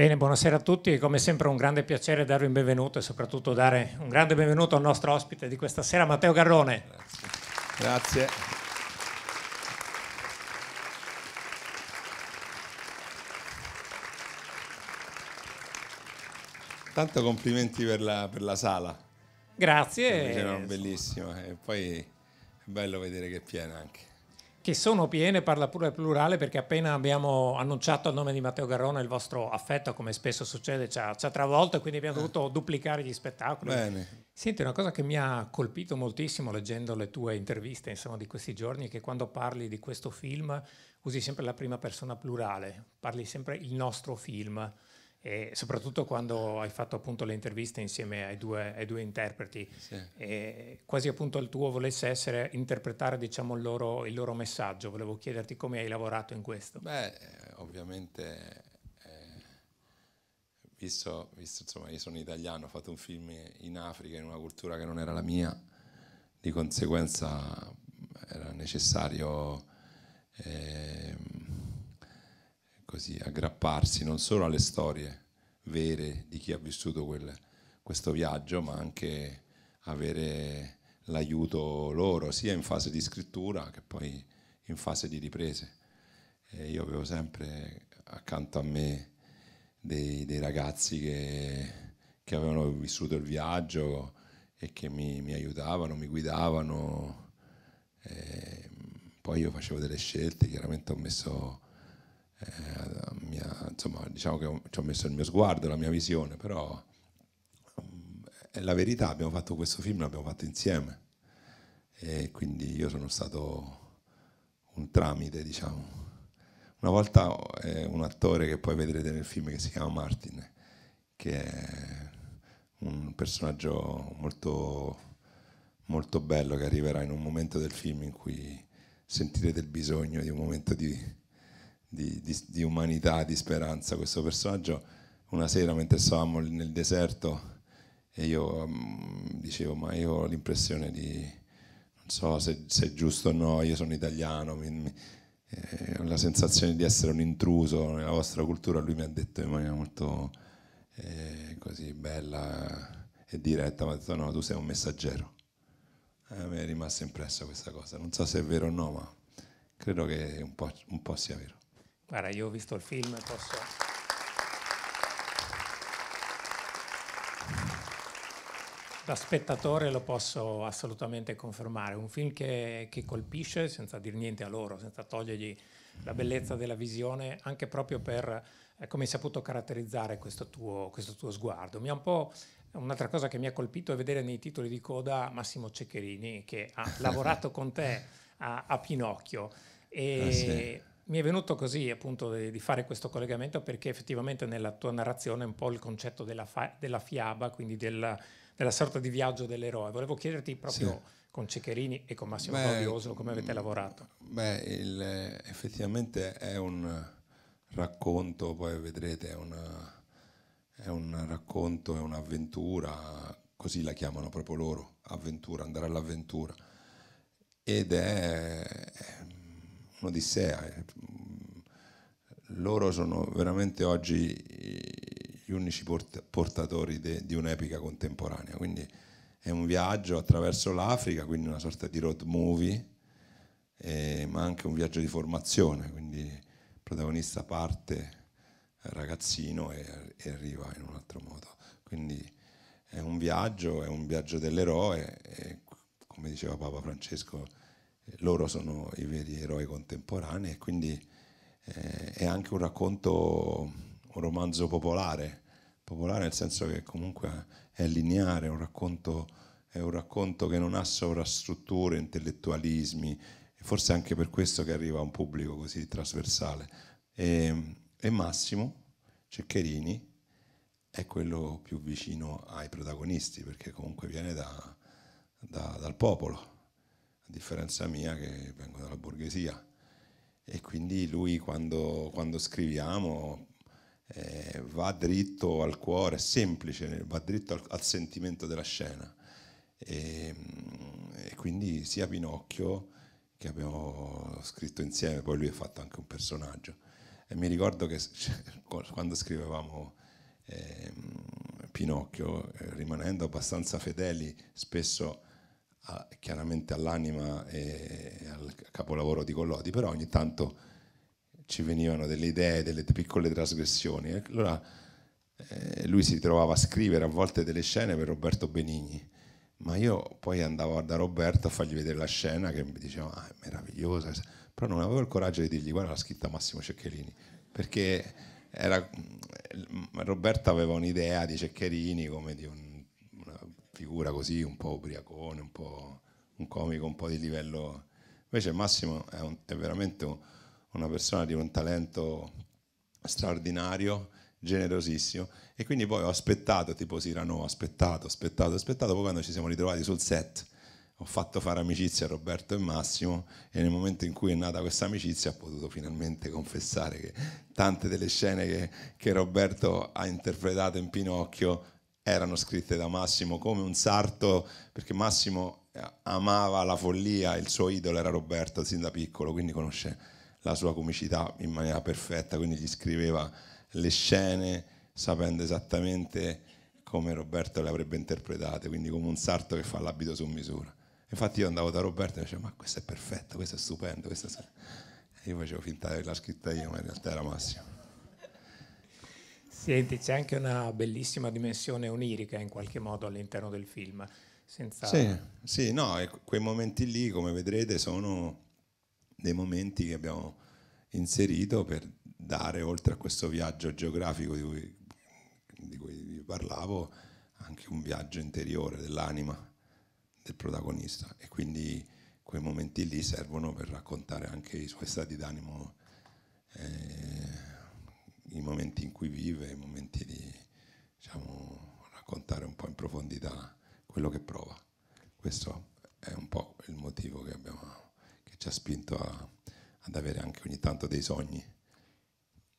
Bene, buonasera a tutti, come sempre un grande piacere darvi un benvenuto e soprattutto dare un grande benvenuto al nostro ospite di questa sera, Matteo Garrone. Grazie. Grazie. Tanto complimenti per la, per la sala. Grazie. Era bellissima e eh, poi è bello vedere che è piena anche che sono piene, parla pure plurale, perché appena abbiamo annunciato a nome di Matteo Garrone il vostro affetto, come spesso succede, ci ha, ci ha travolto e quindi abbiamo eh. dovuto duplicare gli spettacoli. Bene. Senti, una cosa che mi ha colpito moltissimo leggendo le tue interviste insomma, di questi giorni è che quando parli di questo film usi sempre la prima persona plurale, parli sempre il nostro film e soprattutto quando hai fatto appunto le interviste insieme ai due, ai due interpreti, sì. quasi appunto il tuo volesse essere interpretare diciamo il loro, il loro, messaggio, volevo chiederti come hai lavorato in questo. Beh, ovviamente, eh, visto, visto insomma io sono italiano, ho fatto un film in Africa, in una cultura che non era la mia, di conseguenza era necessario... Eh, Così, aggrapparsi non solo alle storie, vere di chi ha vissuto quel, questo viaggio, ma anche avere l'aiuto loro, sia in fase di scrittura che poi in fase di riprese. E io avevo sempre accanto a me dei, dei ragazzi che, che, avevano vissuto il viaggio e che mi, mi aiutavano, mi guidavano. E poi io facevo delle scelte, chiaramente ho messo eh, mia, insomma, diciamo che ci ho messo il mio sguardo, la mia visione, però è eh, la verità, abbiamo fatto questo film, l'abbiamo fatto insieme e quindi io sono stato un tramite, diciamo. Una volta eh, un attore che poi vedrete nel film che si chiama Martin, che è un personaggio molto, molto bello che arriverà in un momento del film in cui sentirete il bisogno di un momento di di, di, di umanità, di speranza. Questo personaggio, una sera mentre stavamo nel deserto, e io um, dicevo, ma io ho l'impressione di, non so se, se, è giusto o no, io sono italiano, mi, mi, eh, ho la sensazione di essere un intruso nella vostra cultura, lui mi ha detto in maniera molto eh, così bella e diretta, ma ha detto no, tu sei un messaggero. Eh, mi è rimasta impressa questa cosa, non so se è vero o no, ma credo che un po', un po sia vero. Guarda, io ho visto il film, posso... Da spettatore lo posso assolutamente confermare, un film che, che colpisce senza dir niente a loro, senza togliergli la bellezza della visione, anche proprio per eh, come hai saputo caratterizzare questo tuo, questo tuo sguardo. Mi ha un po' Un'altra cosa che mi ha colpito è vedere nei titoli di coda Massimo Ceccherini che ha lavorato con te a, a Pinocchio. E, ah, sì. Mi è venuto così appunto di fare questo collegamento perché effettivamente nella tua narrazione è un po' il concetto della, fa- della fiaba, quindi della, della, sorta di viaggio dell'eroe. Volevo chiederti proprio sì. con Ceccherini e con Massimo Fabioso come avete mm, lavorato. Beh, il, effettivamente è un racconto, poi vedrete, è, una, è un racconto, è un'avventura, così la chiamano proprio loro, avventura, andare all'avventura. Ed è un'odissea. Eh. Loro sono veramente oggi gli unici portatori de, di un'epica contemporanea, quindi è un viaggio attraverso l'Africa, quindi una sorta di road movie, eh, ma anche un viaggio di formazione, quindi il protagonista parte eh, ragazzino e, e arriva in un altro modo. Quindi è un viaggio, è un viaggio dell'eroe, e, come diceva Papa Francesco, loro sono i veri eroi contemporanei e quindi eh, è anche un racconto, un romanzo popolare, popolare nel senso che comunque è lineare, è un racconto, è un racconto che non ha sovrastrutture, intellettualismi, forse anche per questo che arriva a un pubblico così trasversale. E, e Massimo Ceccherini è quello più vicino ai protagonisti perché comunque viene da, da, dal popolo differenza mia che vengo dalla borghesia e quindi lui quando, quando scriviamo eh, va dritto al cuore, è semplice, va dritto al, al sentimento della scena. E, mm, e, quindi sia Pinocchio che abbiamo scritto insieme, poi lui ha fatto anche un personaggio. E mi ricordo che quando scrivevamo ehm, eh, Pinocchio, rimanendo abbastanza fedeli spesso a, chiaramente all'anima e al capolavoro di Collodi, però ogni tanto ci venivano delle idee, delle piccole trasgressioni. Allora eh, lui si trovava a scrivere a volte delle scene per Roberto Benigni, ma io poi andavo da Roberto a fargli vedere la scena che mi diceva ah, è meravigliosa, però non avevo il coraggio di dirgli guarda la scritta Massimo Ceccherini, perché era, mm, Roberto aveva un'idea di Ceccherini come di un figura così un po' ubriacone, un po' un comico, un po' di livello. Invece Massimo è, un, è veramente un, una persona di un talento straordinario, generosissimo e quindi poi ho aspettato, tipo Sirano, ho aspettato, aspettato, aspettato, poi quando ci siamo ritrovati sul set ho fatto fare amicizia a Roberto e Massimo e nel momento in cui è nata questa amicizia ho potuto finalmente confessare che tante delle scene che, che Roberto ha interpretato in Pinocchio erano scritte da Massimo come un sarto, perché Massimo eh, amava la follia, il suo idolo era Roberto sin da piccolo, quindi conosce la sua comicità in maniera perfetta, quindi gli scriveva le scene sapendo esattamente come Roberto le avrebbe interpretate, quindi come un sarto che fa l'abito su misura. Infatti io andavo da Roberto e dicevo ma questo è perfetto, questo è stupendo, questo è... E io facevo finta di averla scritta io, ma in realtà era Massimo. Accidenti, c'è anche una bellissima dimensione onirica in qualche modo all'interno del film. Senza... Sì, sì, no, quei momenti lì, come vedrete, sono dei momenti che abbiamo inserito per dare, oltre a questo viaggio geografico di cui, di cui vi parlavo, anche un viaggio interiore dell'anima del protagonista. E quindi quei momenti lì servono per raccontare anche i suoi stati d'animo. Eh, i momenti in cui vive, i momenti di diciamo, raccontare un po' in profondità quello che prova. Questo è un po' il motivo che, abbiamo, che ci ha spinto a, ad avere anche ogni tanto dei sogni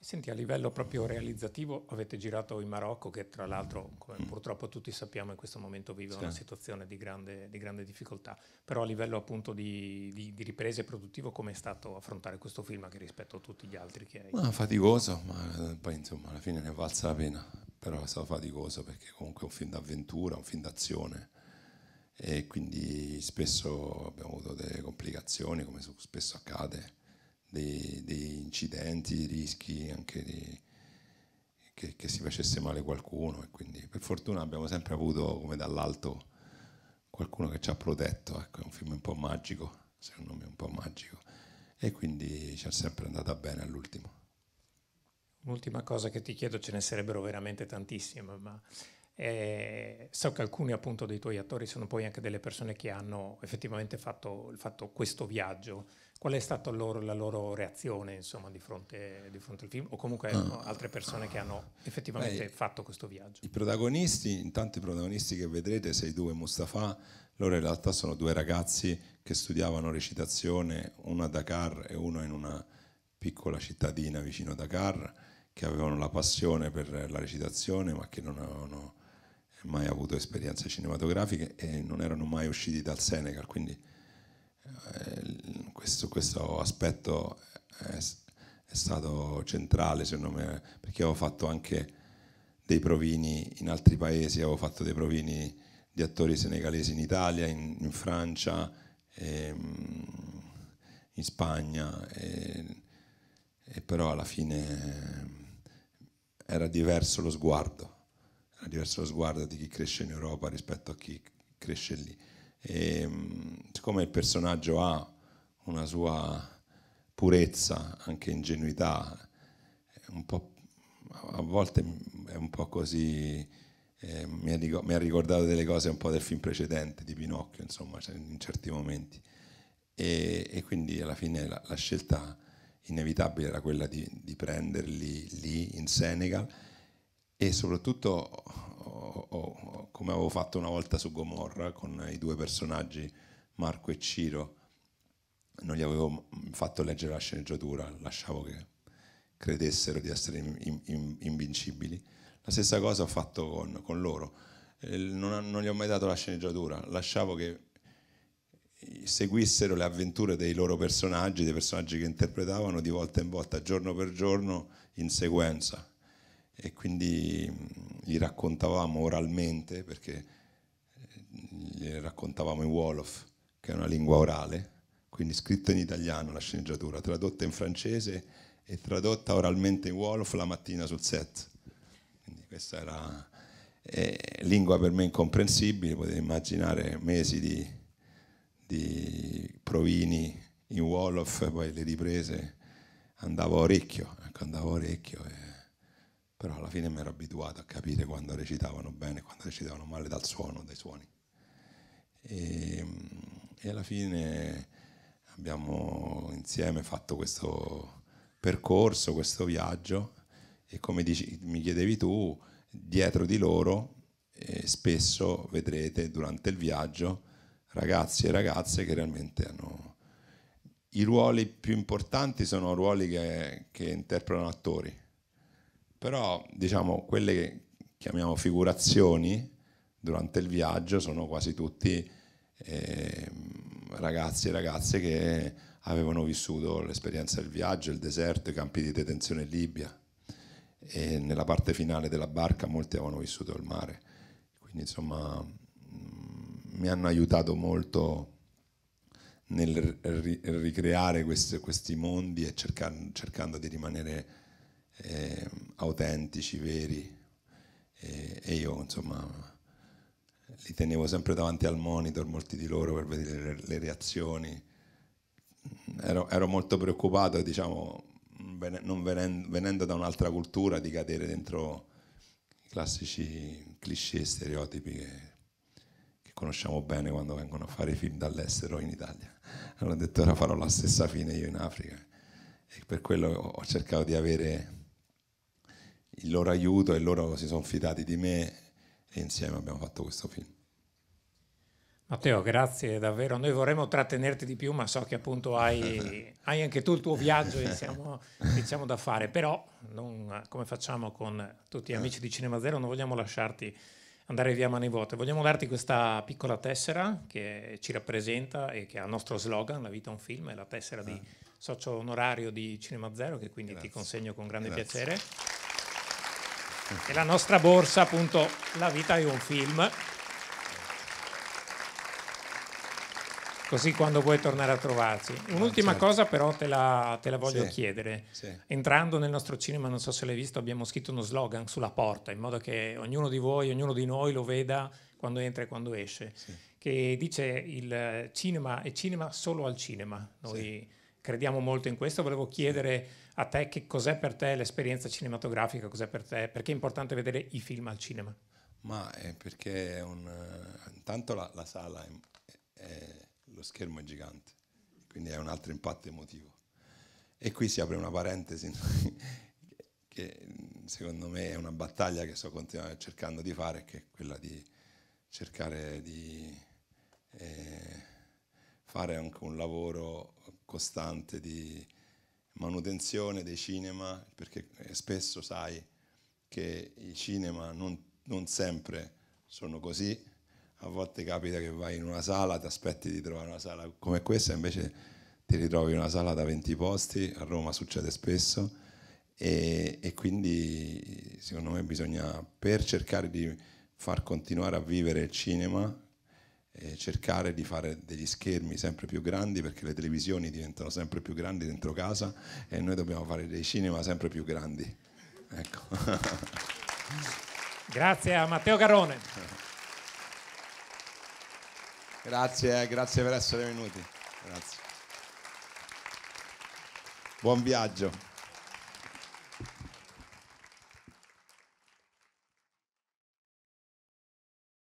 Senti, a livello proprio realizzativo avete girato in Marocco, che tra l'altro, come mm. purtroppo tutti sappiamo, in questo momento vive sì. una situazione di grande, di grande, difficoltà, però a livello appunto di, di, di riprese produttivo come è stato affrontare questo film anche rispetto a tutti gli altri che hai? Ma faticoso, ma eh, poi insomma alla fine ne è valsa la pena, però è stato faticoso perché comunque è un film d'avventura, un film d'azione e quindi spesso abbiamo avuto delle complicazioni come spesso accade dei, dei incidenti, rischi anche di, che, che, si facesse male qualcuno e quindi per fortuna abbiamo sempre avuto come dall'alto qualcuno che ci ha protetto, ecco, è un film un po' magico, secondo me un po' magico e quindi ci è sempre andata bene all'ultimo. Un'ultima cosa che ti chiedo, ce ne sarebbero veramente tantissime, ma eh, so che alcuni appunto dei tuoi attori sono poi anche delle persone che hanno effettivamente fatto, fatto questo viaggio Qual è stata loro, la loro reazione insomma, di, fronte, di, fronte, al film o comunque ah. altre persone che hanno effettivamente Beh, fatto questo viaggio? I protagonisti, intanto i protagonisti che vedrete, sei due Mustafa, loro in realtà sono due ragazzi che studiavano recitazione, uno a Dakar e uno in una piccola cittadina vicino a Dakar, che avevano la passione per la recitazione ma che non avevano mai avuto esperienze cinematografiche e non erano mai usciti dal Senegal, quindi eh, su questo aspetto è, è stato centrale secondo me, perché ho fatto anche dei provini in altri paesi, avevo fatto dei provini di attori senegalesi in Italia, in, in Francia, ehm, in Spagna, e, e però alla fine ehm, era diverso lo sguardo, era diverso lo sguardo di chi cresce in Europa rispetto a chi cresce lì. E, ehm, siccome il personaggio ha una sua purezza, anche ingenuità, a volte è un po' così, eh, mi, ha ricordato delle cose un po' del film precedente di Pinocchio, insomma, cioè, in certi momenti. E, e quindi alla fine la, la, scelta inevitabile era quella di, di prenderli lì in Senegal e soprattutto oh, oh, come avevo fatto una volta su Gomorra con i due personaggi Marco e Ciro non gli avevo fatto leggere la sceneggiatura, lasciavo che credessero di essere in, in, invincibili. La stessa cosa ho fatto con, con loro, eh, non, non, gli ho mai dato la sceneggiatura, lasciavo che seguissero le avventure dei loro personaggi, dei personaggi che interpretavano di volta in volta, giorno per giorno, in sequenza. E quindi mm, li raccontavamo oralmente, perché gli eh, raccontavamo in Wolof, che è una lingua orale, quindi scritta in italiano la sceneggiatura, tradotta in francese e tradotta oralmente in Wolof la mattina sul set. Quindi questa era eh, lingua per me incomprensibile, potete immaginare mesi di, di provini in Wolof, poi le riprese andavo a orecchio, ecco, andavo orecchio e... però alla fine mi ero abituato a capire quando recitavano bene, e quando recitavano male dal suono, dai suoni. E, ehm, e alla fine abbiamo insieme fatto questo percorso, questo viaggio e come dici, mi chiedevi tu, dietro di loro eh, spesso vedrete durante il viaggio ragazzi e ragazze che realmente hanno... I ruoli più importanti sono ruoli che, che interpretano attori, però diciamo quelle che chiamiamo figurazioni durante il viaggio sono quasi tutti... Eh, ragazzi e ragazze che avevano vissuto l'esperienza del viaggio, il deserto, i campi di detenzione in Libia e nella parte finale della barca molti avevano vissuto il mare. Quindi insomma mm, mi hanno aiutato molto nel ricreare questi, questi mondi e cercando, cercando di rimanere eh, autentici, veri. E, e io insomma li tenevo sempre davanti al monitor, molti di loro, per vedere le reazioni. Ero, ero molto preoccupato, diciamo, non venendo, venendo da un'altra cultura, di cadere dentro i classici cliché e stereotipi che, che, conosciamo bene quando vengono a fare film dall'estero in Italia. Hanno detto ora farò la stessa fine io in Africa e per quello ho cercato di avere il loro aiuto e loro si sono fidati di me e insieme abbiamo fatto questo film. Matteo, grazie davvero. Noi vorremmo trattenerti di più, ma so che appunto hai, hai anche tu il tuo viaggio e siamo diciamo, da fare, però non, come facciamo con tutti gli eh. amici di Cinema Zero, non vogliamo lasciarti andare via a mani vuote. Vogliamo darti questa piccola tessera che ci rappresenta e che ha il nostro slogan, La vita è un film, è la tessera di eh. socio onorario di Cinema Zero, che quindi grazie. ti consegno con grande grazie. piacere. E la nostra borsa, appunto, La vita è un film. Così quando vuoi tornare a trovarci. Ah, Un'ultima certo. cosa però te la, te la voglio sì, chiedere. Sì. Entrando nel nostro cinema, non so se l'hai visto, abbiamo scritto uno slogan sulla porta, in modo che ognuno di voi, ognuno di noi lo veda quando entra e quando esce. Sì che dice il cinema è cinema solo al cinema. Noi sì crediamo molto in questo. Volevo chiedere a te che cos'è per te l'esperienza cinematografica, cos'è per te, perché è importante vedere i film al cinema. Ma è eh, perché è un, eh, intanto la, la sala, è, è, lo schermo è gigante, quindi è un altro impatto emotivo. E qui si apre una parentesi che secondo me è una battaglia che sto cercando di fare, che è quella di cercare di eh, fare anche un lavoro costante di manutenzione dei cinema, perché eh, spesso sai che i cinema non, non sempre sono così, a volte capita che vai in una sala, ti aspetti di trovare una sala come questa, invece ti ritrovi in una sala da 20 posti, a Roma succede spesso, e, e quindi secondo me bisogna, per cercare di far continuare a vivere il cinema, eh, cercare di fare degli schermi sempre più grandi perché le televisioni diventano sempre più grandi dentro casa e noi dobbiamo fare dei cinema sempre più grandi. Ecco. Grazie a Matteo Garone. Grazie, eh, grazie per essere venuti. Grazie. Buon viaggio.